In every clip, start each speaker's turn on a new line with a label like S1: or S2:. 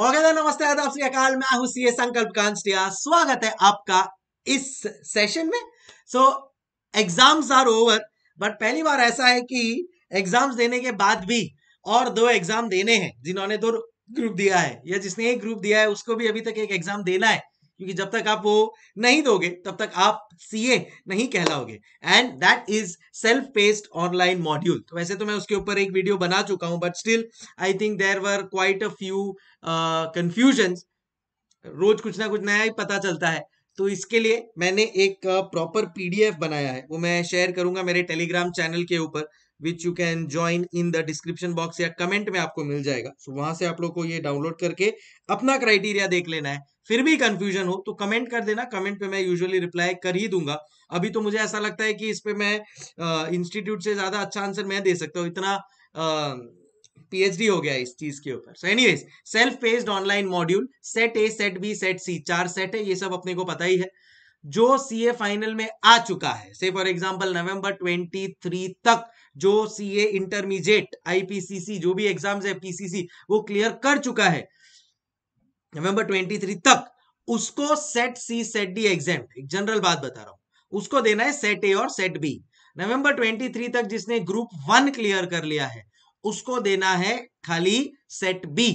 S1: नमस्ते आदाब अकाल मैं हूं सीए संकल्प कांस्टिया स्वागत है आपका इस सेशन में so exams are over but पहली बार ऐसा है कि एग्जाम्स देने के बाद भी और दो एग्जाम देने हैं जिन्होंने दो ग्रुप दिया है या जिसने एक ग्रुप दिया है उसको भी अभी तक एक एग्जाम देना है क्योंकि जब तक आप वो नहीं दोगे तब तक आप सीए नहीं कहलाओगे and that is self paced online module तो वैसे तो मैं उसके ऊपर एक वीडियो बना चुका हूं but still I think there were quite a few confusion रोज कुछ ना कुछ नया ही पता चलता है तो इसके लिए मैंने एक प्रॉपर uh, पीडीएफ बनाया है वो मैं शेयर करूंगा मेरे टेलीग्राम चैनल के ऊपर which you can join in the description box या कमेंट में आपको मिल जाएगा सो so, वहां से आप लोग को ये डाउनलोड करके अपना क्राइटेरिया देख लेना है फिर भी कंफ्यूजन हो तो कमेंट कर देना कमेंट पे मैं यूजुअली रिप्लाई कर ही दूंगा अभी तो मुझे ऐसा लगता है कि इस पे मैं इंस्टीट्यूट से ज्यादा अच्छा आंसर मैं दे सकता हूँ इतना पीएचडी हो गया इस चीज के ऊपर so anyways self paced online module set A set B set C चार सेट है ये सब अपने को पता ही है जो ए फाइनल में आ चुका है से फॉर एग्जाम्पल नवंबर 23 तक जो ए इंटरमीडिएट आईपीसीसी जो भी एग्जाम्स है पीसीसी वो क्लियर कर चुका है नवंबर 23 तक उसको set C set D exam एक जनरल बात बता रहा हूं उसको देना है सेट ए और सेट बी नवंबर 23 तक जिसने ग्रुप वन क्लियर कर लिया है उसको देना है खाली सेट बी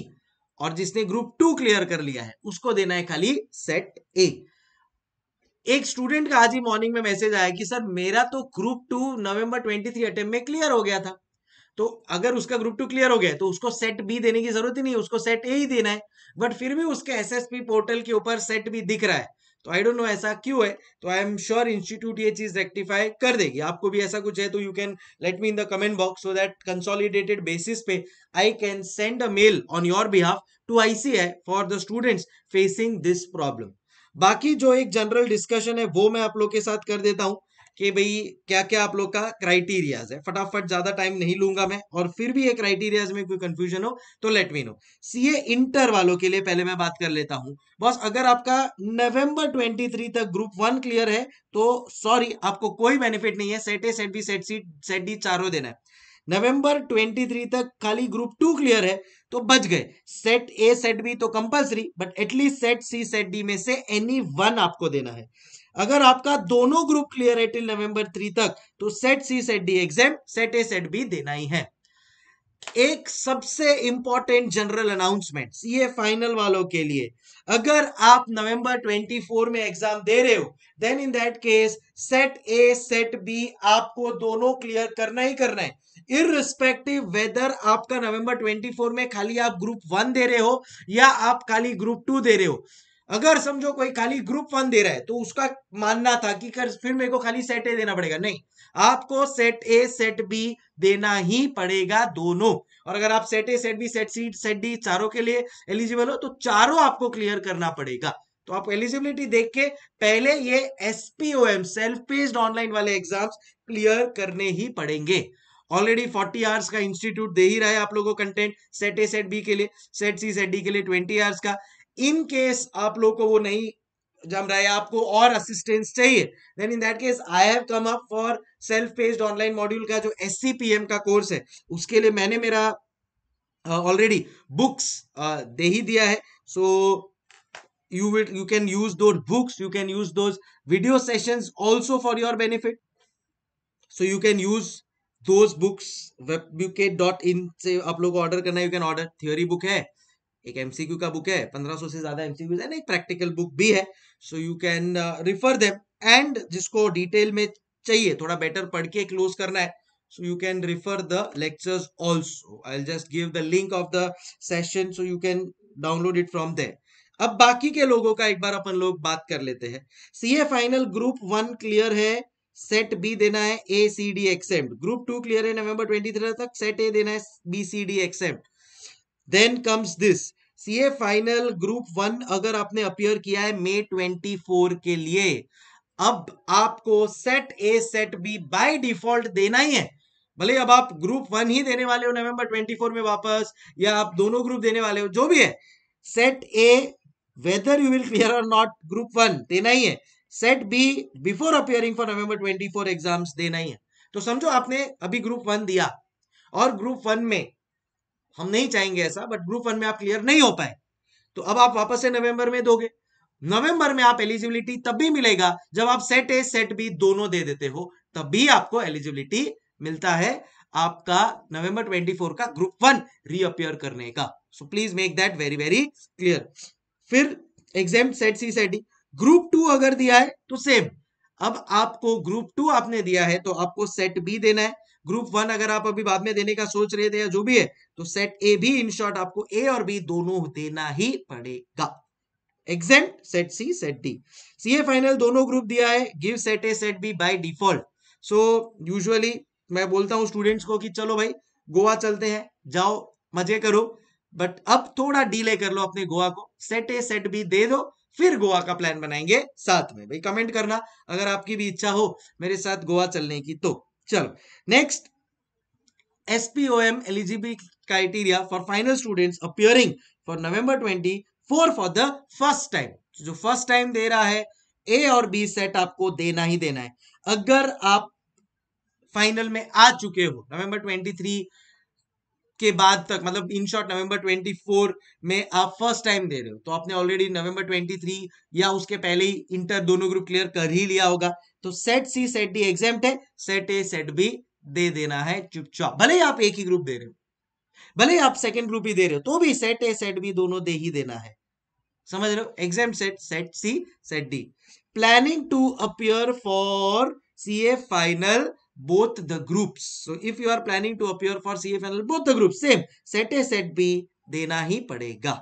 S1: और जिसने ग्रुप टू क्लियर कर लिया है उसको देना है खाली सेट ए एक स्टूडेंट का आज ही मॉर्निंग में मैसेज आया कि सर मेरा तो ग्रुप टू नवंबर 23 थ्री में क्लियर हो गया था तो अगर उसका ग्रुप टू क्लियर हो गया तो उसको सेट बी देने की जरूरत ही नहीं उसको सेट ए ही देना है बट फिर भी उसके एसएसपी पोर्टल के ऊपर सेट बी दिख रहा है तो आई डोंट नो ऐसा क्यों है तो आई एम श्योर इंस्टीट्यूट ये चीज रेक्टिफाई कर देगी आपको भी ऐसा कुछ है तो you can let me in the comment box so that consolidated basis पे I can send a mail on your behalf to ICAI for the students facing this problem बाकी जो एक जनरल डिस्कशन है वो मैं आप लोग के साथ कर देता हूं कि भाई क्या क्या आप लोग का क्राइटेरियाज है फटाफट ज्यादा टाइम नहीं लूंगा मैं और फिर भी ये क्राइटेरियाज में कोई कंफ्यूजन हो तो लेट मी नो ए इंटर वालों के लिए पहले मैं बात कर लेता हूं बॉस अगर आपका नवंबर 23 तक ग्रुप वन क्लियर है तो सॉरी आपको कोई बेनिफिट नहीं है set A set B set C set D चारों देना है नवंबर 23 तक खाली ग्रुप टू क्लियर है तो बच गए सेट ए सेट बी तो compulsory but at least set C set D में से एनी वन आपको देना है अगर आपका दोनों ग्रुप क्लियर है टिल नवंबर थ्री तक तो set C set D exam set A set B देना ही है एक सबसे इंपॉर्टेंट जनरल अनाउंसमेंट ये फाइनल वालों के लिए अगर आप नवंबर 24 में एग्जाम दे रहे हो then in that case set A set B आपको दोनों क्लियर करना ही करना है इरिस्पेक्टिव वेदर आपका नवंबर 24 में खाली आप ग्रुप वन दे रहे हो या आप खाली ग्रुप टू दे रहे हो अगर समझो कोई खाली ग्रुप वन दे रहा है तो उसका मानना था कि कर, फिर मेरे को खाली सेट ए देना पड़ेगा नहीं आपको सेट ए सेट बी देना ही पड़ेगा दोनों और अगर आप set A set B set C set D चारों के लिए एलिजिबल हो तो चारों आपको क्लियर करना पड़ेगा तो आप एलिजिबिलिटी देख के पहले ये एसपीओएम सेल्फ पेस्ड ऑनलाइन वाले एग्जाम्स क्लियर करने ही पड़ेंगे ऑलरेडी 40 आवर्स का इंस्टीट्यूट दे ही रहा है आप लोगों को content set A set B के लिए सेट सी सेट डी के लिए 20 आवर्स का इन केस आप लोग को वो नहीं जम रहा है आपको और असिस्टेंस चाहिए then in that case I have come up for self paced online module का जो एस का कोर्स है उसके लिए मैंने मेरा ऑलरेडी uh, बुक्स uh, दे ही दिया है so you will you can use those books you session also for your benefit so you can use so books web U K dot in से आप लोग ऑर्डर करना you can order theory book है एक MCQ का book है पंद्रह सौ से ज्यादा एमसीक्यू है ना एक प्रैक्टिकल बुक भी है so you can refer them and जिसको डिटेल में चाहिए थोड़ा बेटर पढ़ के क्लोज करना है so you can refer the lectures also i'll just give the link of the session so you can download it from there अब बाकी के लोगों का एक बार अपन लोग बात कर लेते हैं C A final group one clear है सेट बी देना है A C D except group two clear है नवंबर ट्वेंटी थ्री तक सेट ए देना है B C D except then comes this C A final group one अगर आपने appear किया है मे ट्वेंटी फोर के लिए अब आपको set A set B by default देना ही है भले अब आप ग्रुप वन ही देने वाले हो नवंबर ट्वेंटी फोर में वापस या आप दोनों ग्रुप देने वाले हो जो भी है set A whether you will clear और नॉट ग्रुप वन देना ही है set B before appearing for November twenty four exams देना ही है तो समझो आपने अभी ग्रुप वन दिया और ग्रुप वन में हम नहीं चाहेंगे ऐसा बट ग्रुप वन में आप क्लियर नहीं हो पाए तो अब आप वापस से नवंबर में दोगे नवंबर में आप एलिजिबिलिटी तब भी मिलेगा जब आप सेट ए सेट बी दोनों दे देते हो तब भी आपको एलिजिबिलिटी मिलता है आपका नवंबर 24 का ग्रुप वन रीअपियर करने का so please make that very very clear फिर exam set C set D group two अगर दिया है तो सेम अब आपको ग्रुप टू आपने दिया है तो आपको सेट बी देना है ग्रुप वन अगर आप अभी बाद में देने का सोच रहे थे या जो भी है तो सेट ए भी इन शॉर्ट आपको ए और बी दोनों देना ही पड़ेगा exempt set C set D A final दोनों ग्रुप दिया है give set A set B by default so usually मैं बोलता हूँ स्टूडेंट्स को कि चलो भाई गोवा चलते हैं जाओ मजे करो बट अब थोड़ा डीले कर लो अपने गोवा को सेट ए सेट बी दे दो फिर गोवा का प्लान बनाएंगे साथ में भाई कमेंट करना अगर आपकी भी इच्छा हो मेरे साथ गोवा चलने की तो चलो next SPOM eligibility criteria for final students appearing for November twenty four for the first time जो फर्स्ट टाइम दे रहा है ए और बी सेट आपको देना ही देना है अगर आप फाइनल में आ चुके हो नवंबर थ्री के बाद तक मतलब इन शॉर्ट नवंबर 24 में आप फर्स्ट टाइम दे रहे हो तो आपने ऑलरेडी नवंबर 23 या उसके पहले ही इंटर दोनों ग्रुप क्लियर कर ही लिया होगा तो set C set D exam है सेट ए सेट बी दे देना है चुपचाप भले ही आप एक ही ग्रुप दे रहे हो भले ही आप सेकेंड ग्रुप ही दे रहे हो तो भी सेट ए सेट बी दोनों दे ही देना है समझ रहे हो exam set set C set D planning to appear for C A final both the groups so if you are planning to appear for cfnl both the groups same set a set b dena hi padega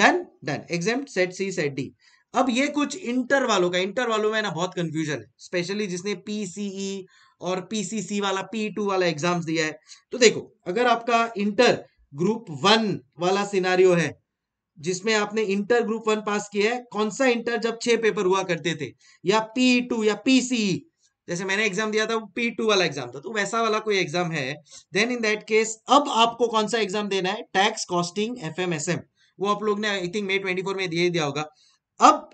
S1: done done exempt set c set d अब ये कुछ inter वालों का inter वालों में ना बहुत confusion है स्पेशली जिसने पीसीई e और पीसीसी वाला पी टू वाला एग्जाम्स दिया है तो देखो अगर आपका इंटर ग्रुप वन वाला सिनारियो है जिसमें आपने इंटर ग्रुप वन पास किया है कौन सा इंटर जब छह पेपर हुआ करते थे या पी टू या पीसीई जैसे मैंने एग्जाम दिया था वो पी टू वाला एग्जाम था तो वैसा वाला कोई एग्जाम है देन इन दैट केस अब आपको कौन सा एग्जाम देना है tax costing F M S M वो आप लोग ने I think May twenty four में दिए दिया होगा अब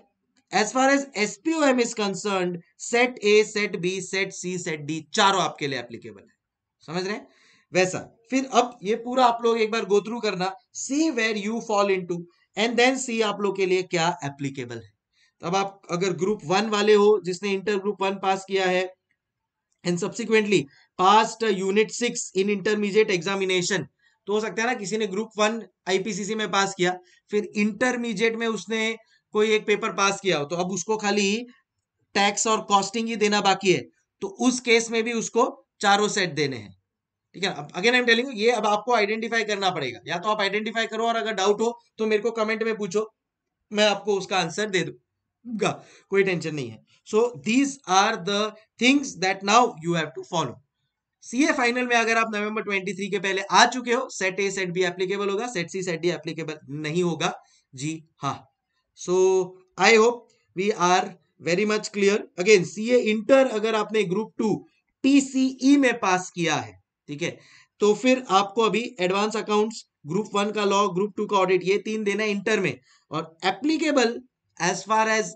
S1: as far as M is concern set A set B set C set D चारों आपके लिए एप्लीकेबल है समझ रहे हैं वैसा फिर अब ये पूरा आप लोग एक बार गो करना see where you fall into and then see आप लोग के लिए क्या एप्लीकेबल है अब आप अगर ग्रुप वन वाले हो जिसने इंटर ग्रुप वन पास किया है and subsequently passed unit six in intermediate examination तो हो सकता है ना किसी ने ग्रुप वन आईपीसीसी में पास किया फिर इंटरमीडिएट में उसने कोई एक पेपर पास किया हो तो अब उसको खाली टैक्स और कॉस्टिंग ही देना बाकी है तो उस केस में भी उसको चारों सेट देने हैं ठीक है अब अगेन आई एम टेलिंग ये अब आपको आइडेंटिफाई करना पड़ेगा या तो आप आइडेंटिफाई करो और अगर डाउट हो तो मेरे को कमेंट में पूछो मैं आपको उसका आंसर दे दू होगा कोई टेंशन नहीं है so these are the things that now you have to follow CA final में अगर आप नवंबर 23 के पहले आ चुके हो set A set B applicable होगा set C set D applicable नहीं होगा जी हाँ so I hope we are very much clear again CA inter अगर आपने ग्रुप टू टीसीई में पास किया है ठीक है तो फिर आपको अभी एडवांस अकाउंट्स ग्रुप वन का लॉ ग्रुप टू का ऑडिट ये तीन देना है इंटर में और applicable as far as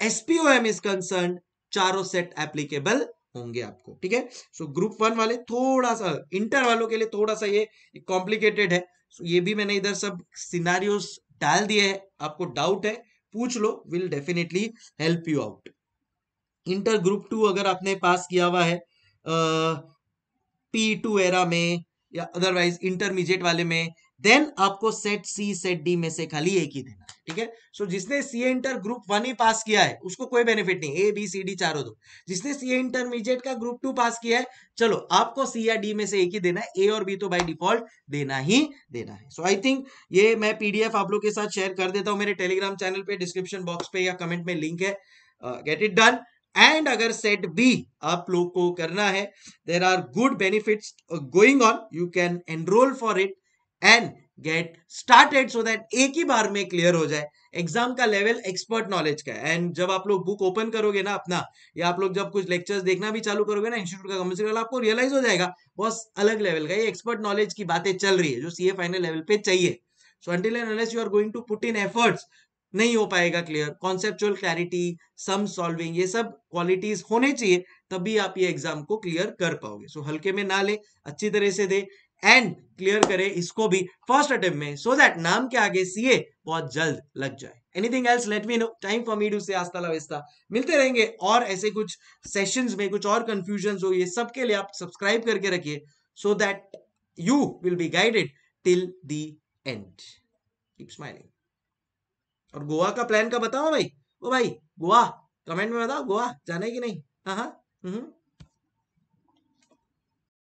S1: SPOM is concerned, चारो सेट एप्लीकेबल होंगे आपको ठीक है सो ग्रुप वन वाले थोड़ा सा इंटर वालों के लिए थोड़ा सा ये कॉम्प्लिकेटेड है so, ये भी मैंने इधर सब सिनारियोस डाल दिए है आपको डाउट है पूछ लो will definitely help you out inter group two अगर आपने पास किया हुआ है पी टू एरा में या अदरवाइज इंटरमीडिएट वाले में देन आपको सेट सी सेट डी में से खाली एक ही देना ठीक है सो जिसने सी इंटर ग्रुप वन ही पास किया है उसको कोई बेनिफिट नहीं ए बी सी डी चारों दो जिसने सी इंटरमीडिएट का ग्रुप टू पास किया है चलो आपको सी या डी में से एक ही देना है ए और बी तो बाय डिफॉल्ट देना ही देना है सो आई थिंक ये मैं पीडीएफ आप लोग के साथ शेयर कर देता हूं मेरे टेलीग्राम चैनल पे डिस्क्रिप्शन बॉक्स पे या कमेंट में लिंक है गेट इट डन एंड अगर सेट बी आप लोग को करना है there are good benefit going on you can enrol for it and get started so that एक ही बार में क्लियर हो जाए एग्जाम का लेवल एक्सपर्ट नॉलेज का है एंड जब आप लोग बुक ओपन करोगे ना अपना या आप लोग जब कुछ लेक्चर्स देखना भी चालू करोगे ना इंस्टीट्यूट का कंपल्सरी आपको रियलाइज हो जाएगा बहुत अलग लेवल का ये एक्सपर्ट नॉलेज की बातें चल रही है जो सी फाइनल लेवल पे चाहिए so until and unless you are going to put in efforts नहीं हो पाएगा clear conceptual clarity sum solving ये सब क्वालिटीज होने चाहिए तभी आप ये एग्जाम को क्लियर कर पाओगे सो so, हल्के में ना ले अच्छी तरह से दे एंड क्लियर करे इसको भी फर्स्ट अटेम्प्ट में सो so दैट नाम के आगे सीए बहुत जल्द लग जाए anything else let me know time for me do say hasta लाविस्ता मिलते रहेंगे और ऐसे कुछ सेशंस में कुछ और कंफ्यूजन हो ये सबके लिए आप सब्सक्राइब करके रखिए so that you will be guided till the end keep smiling और गोवा का प्लान का बताओ भाई ओ भाई गोवा कमेंट में बताओ गोवा जाने की नहीं हाँ हाँ हम्म